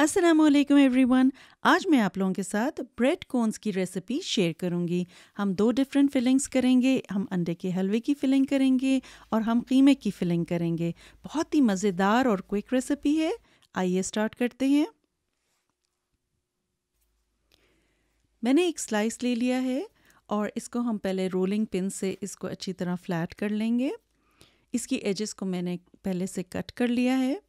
Aslam every one आज मैं आप लोगों के साथ ब्रेड कॉर्नस की रेसिपी शेयर करूंगी हम दो डिफरेंट फिलिंग्स करेंगे हम अंडे के हलवे की फिलिंग करेंगे और हम कीमे की फिलिंग करेंगे बहुत ही मज़ेदार और क्विक रेसिपी है आइए स्टार्ट करते हैं मैंने एक स्लाइस ले लिया है और इसको हम पहले रोलिंग पिन से इसको अच्छी तरह फ्लैट कर लेंगे इसकी एजेस को मैंने पहले से कट कर लिया है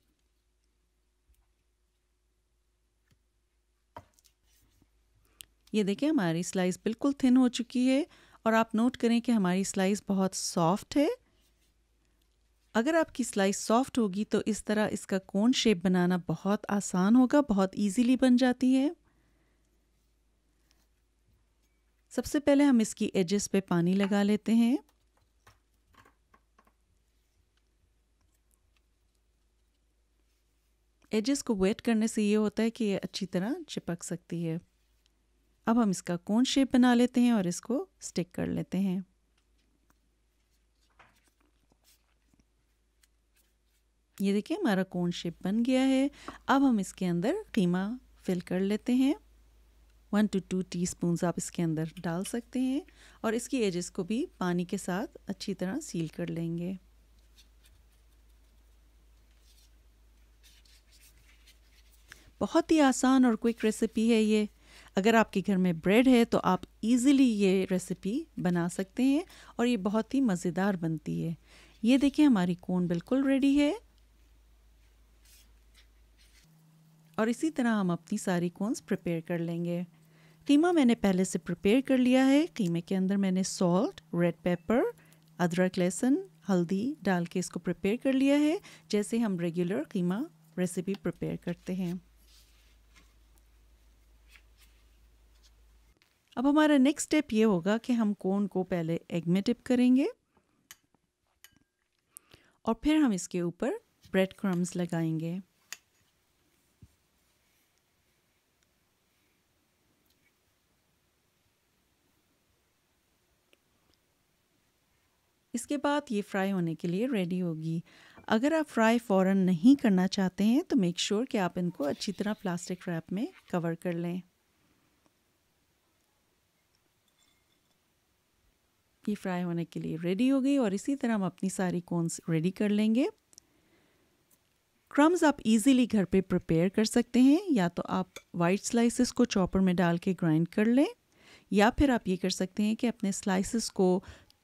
ये देखिए हमारी स्लाइस बिल्कुल थिन हो चुकी है और आप नोट करें कि हमारी स्लाइस बहुत सॉफ्ट है अगर आपकी स्लाइस सॉफ्ट होगी तो इस तरह इसका कोन शेप बनाना बहुत आसान होगा बहुत इजीली बन जाती है सबसे पहले हम इसकी एजेस पे पानी लगा लेते हैं एजेस को वेट करने से ये होता है कि ये अच्छी तरह चिपक सकती है अब हम इसका कौन शेप बना लेते हैं और इसको स्टिक कर लेते हैं ये देखिए हमारा कोन शेप बन गया है अब हम इसके अंदर कीमा फिल कर लेते हैं वन टू टू टी आप इसके अंदर डाल सकते हैं और इसकी एजेस को भी पानी के साथ अच्छी तरह सील कर लेंगे बहुत ही आसान और क्विक रेसिपी है ये अगर आपके घर में ब्रेड है तो आप इजीली ये रेसिपी बना सकते हैं और ये बहुत ही मज़ेदार बनती है ये देखिए हमारी कोन बिल्कुल रेडी है और इसी तरह हम अपनी सारी कोन्स प्रिपेयर कर लेंगे कीमा मैंने पहले से प्रिपेयर कर लिया है कीमे के अंदर मैंने सॉल्ट रेड पेपर अदरक लहसुन हल्दी डाल के इसको प्रिपेयर कर लिया है जैसे हम रेगुलर कीमा रेसिपी प्रिपेयर करते हैं अब हमारा नेक्स्ट स्टेप ये होगा कि हम कोन को पहले एग में टिप करेंगे और फिर हम इसके ऊपर ब्रेड क्रम्स लगाएंगे इसके बाद ये फ्राई होने के लिए रेडी होगी अगर आप फ्राई फ़ौरन नहीं करना चाहते हैं तो मेक श्योर sure कि आप इनको अच्छी तरह प्लास्टिक रैप में कवर कर लें ये फ्राई होने के लिए रेडी हो गई और इसी तरह हम अपनी सारी कॉन्स रेडी कर लेंगे क्रम्स आप इजीली घर पे प्रिपेयर कर सकते हैं या तो आप वाइट स्लाइसेस को चॉपर में डाल के ग्राइंड कर लें या फिर आप ये कर सकते हैं कि अपने स्लाइसेस को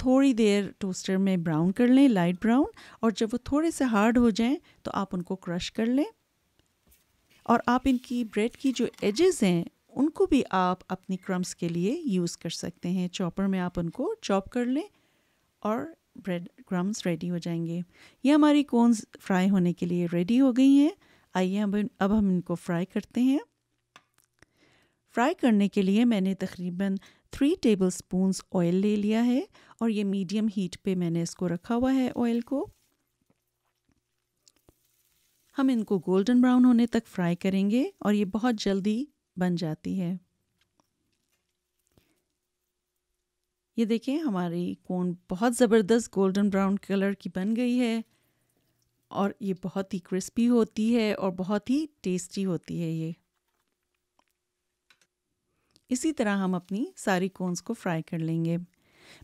थोड़ी देर टोस्टर में ब्राउन कर लें लाइट ब्राउन और जब वो थोड़े से हार्ड हो जाएं तो आप उनको क्रश कर लें और आप इनकी ब्रेड की जो एजेस हैं उनको भी आप अपनी क्रम्स के लिए यूज़ कर सकते हैं चॉपर में आप उनको चॉप कर लें और ब्रेड क्रम्स रेडी हो जाएंगे ये हमारी कॉन्स फ्राई होने के लिए रेडी हो गई हैं आइए अब अब हम इनको फ्राई करते हैं फ्राई करने के लिए मैंने तकरीबन थ्री टेबल स्पून्स ऑयल ले लिया है और ये मीडियम हीट पे मैंने इसको रखा हुआ है ऑयल को हम इनको गोल्डन ब्राउन होने तक फ्राई करेंगे और ये बहुत जल्दी बन जाती है ये देखें हमारी कोन बहुत ज़बरदस्त गोल्डन ब्राउन कलर की बन गई है और ये बहुत ही क्रिस्पी होती है और बहुत ही टेस्टी होती है ये इसी तरह हम अपनी सारी कोन्स को फ्राई कर लेंगे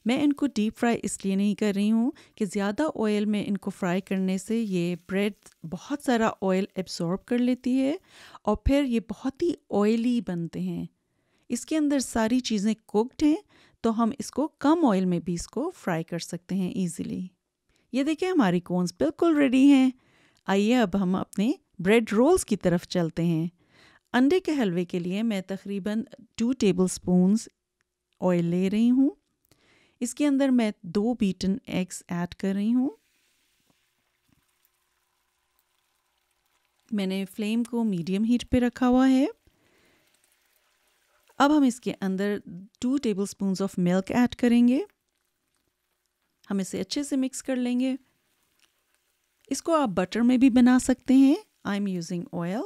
मैं इनको डीप फ्राई इसलिए नहीं कर रही हूँ कि ज़्यादा ऑयल में इनको फ्राई करने से ये ब्रेड बहुत सारा ऑयल एब्सॉर्ब कर लेती है और फिर ये बहुत ही ऑयली बनते हैं इसके अंदर सारी चीज़ें कुकड हैं तो हम इसको कम ऑयल में भी इसको फ्राई कर सकते हैं ईज़िली ये देखिए हमारी कोन्स बिल्कुल रेडी हैं आइए अब हम अपने ब्रेड रोल्स की तरफ चलते हैं अंडे के हलवे के लिए मैं तकरीबन टू टेबल स्पून ऑयल ले रही हूँ इसके अंदर मैं दो बीटन एग्स ऐड कर रही हूँ मैंने फ्लेम को मीडियम हीट पे रखा हुआ है अब हम इसके अंदर two tablespoon of milk add करेंगे हम इसे अच्छे से मिक्स कर लेंगे इसको आप बटर में भी बना सकते हैं आई एम यूजिंग ऑयल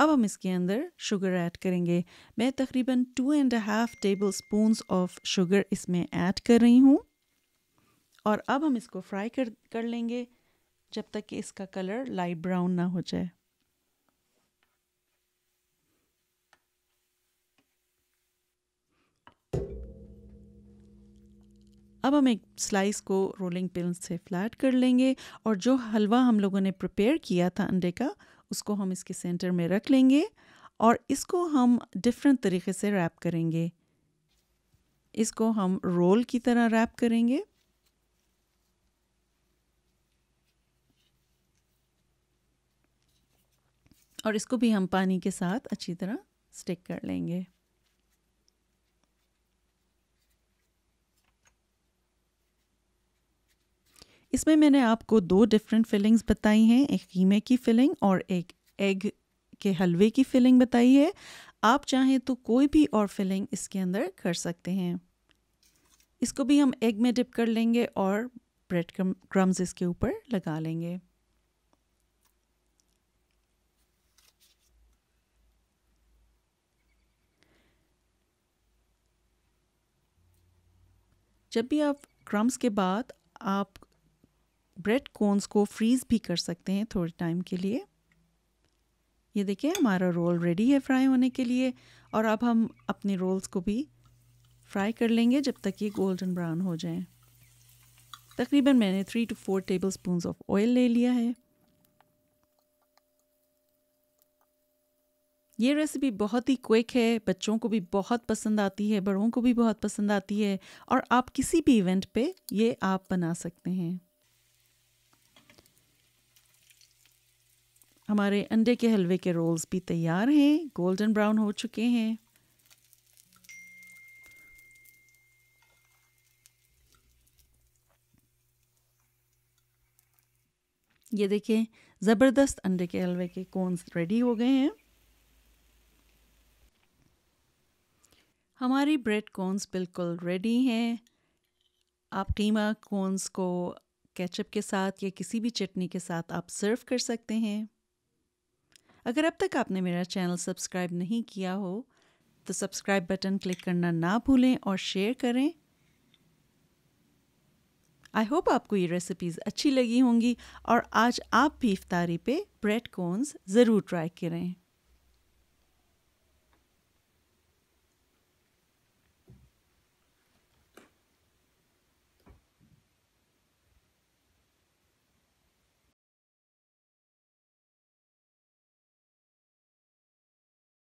अब हम इसके अंदर शुगर ऐड करेंगे मैं तकरीबन two and half tablespoon of sugar इसमें ऐड कर रही हूँ और अब हम इसको फ्राई कर कर लेंगे जब तक कि इसका कलर लाइट ब्राउन ना हो जाए अब हम एक स्लाइस को रोलिंग पिन से फ्लैट कर लेंगे और जो हलवा हम लोगों ने प्रिपेयर किया था अंडे का उसको हम इसके सेंटर में रख लेंगे और इसको हम डिफरेंट तरीके से रैप करेंगे इसको हम रोल की तरह रैप करेंगे और इसको भी हम पानी के साथ अच्छी तरह स्टिक कर लेंगे इसमें मैंने आपको दो डिफरेंट फिलिंग्स बताई हैं एक कीमे की फिलिंग और एक एग के हलवे की फिलिंग बताई है आप चाहें तो कोई भी और फिलिंग इसके अंदर कर सकते हैं इसको भी हम एग में डिप कर लेंगे और ब्रेड क्रम्स इसके ऊपर लगा लेंगे जब भी आप क्रम्स के बाद आप ब्रेड कोन्स को फ्रीज़ भी कर सकते हैं थोड़े टाइम के लिए ये देखिए हमारा रोल रेडी है फ्राई होने के लिए और अब हम अपने रोल्स को भी फ्राई कर लेंगे जब तक ये गोल्डन ब्राउन हो जाए तकरीबन मैंने three two four tablespoon of oil ले लिया है ये रेसिपी बहुत ही क्विक है बच्चों को भी बहुत पसंद आती है बड़ों को भी बहुत पसंद आती है और आप किसी भी इवेंट पे ये आप बना सकते हैं हमारे अंडे के हलवे के रोल्स भी तैयार हैं गोल्डन ब्राउन हो चुके हैं ये देखें ज़बरदस्त अंडे के हलवे के कोन्स रेडी हो गए हैं हमारी ब्रेड कोन्स बिल्कुल रेडी हैं आप कीमा कोन्स को केचप के साथ या किसी भी चटनी के साथ आप सर्व कर सकते हैं अगर अब तक आपने मेरा चैनल सब्सक्राइब नहीं किया हो तो सब्सक्राइब बटन क्लिक करना ना भूलें और शेयर करें आई होप आपको ये रेसिपीज़ अच्छी लगी होंगी और आज आप भी इफ्तारी पे ब्रेड कोन्स ज़रूर ट्राई करें